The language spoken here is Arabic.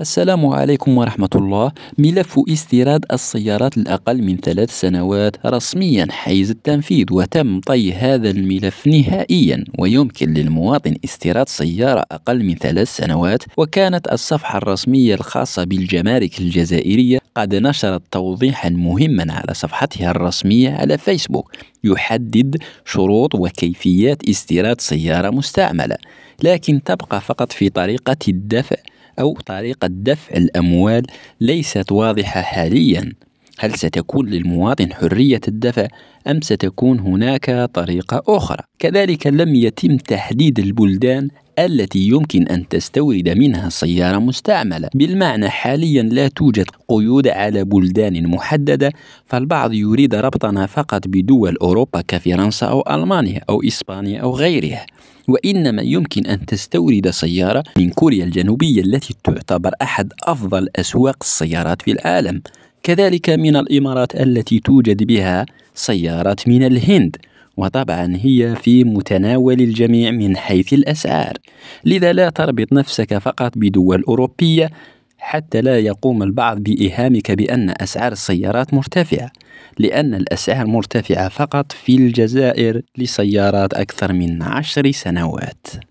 السلام عليكم ورحمة الله ملف استيراد السيارات الأقل من ثلاث سنوات رسميا حيز التنفيذ وتم طي هذا الملف نهائيا ويمكن للمواطن استيراد سيارة أقل من ثلاث سنوات وكانت الصفحة الرسمية الخاصة بالجمارك الجزائرية قد نشرت توضيحا مهما على صفحتها الرسمية على فيسبوك يحدد شروط وكيفيات استيراد سيارة مستعملة لكن تبقى فقط في طريقة الدفع أو طريقة دفع الأموال ليست واضحة حاليا هل ستكون للمواطن حرية الدفع أم ستكون هناك طريقة أخرى؟ كذلك لم يتم تحديد البلدان التي يمكن أن تستورد منها سيارة مستعملة بالمعنى حاليا لا توجد قيود على بلدان محددة فالبعض يريد ربطنا فقط بدول أوروبا كفرنسا أو ألمانيا أو إسبانيا أو غيرها وإنما يمكن أن تستورد سيارة من كوريا الجنوبية التي تعتبر أحد أفضل أسواق السيارات في العالم كذلك من الإمارات التي توجد بها سيارات من الهند وطبعا هي في متناول الجميع من حيث الأسعار لذا لا تربط نفسك فقط بدول أوروبية حتى لا يقوم البعض بإيهامك بأن أسعار السيارات مرتفعة لأن الأسعار مرتفعة فقط في الجزائر لسيارات أكثر من عشر سنوات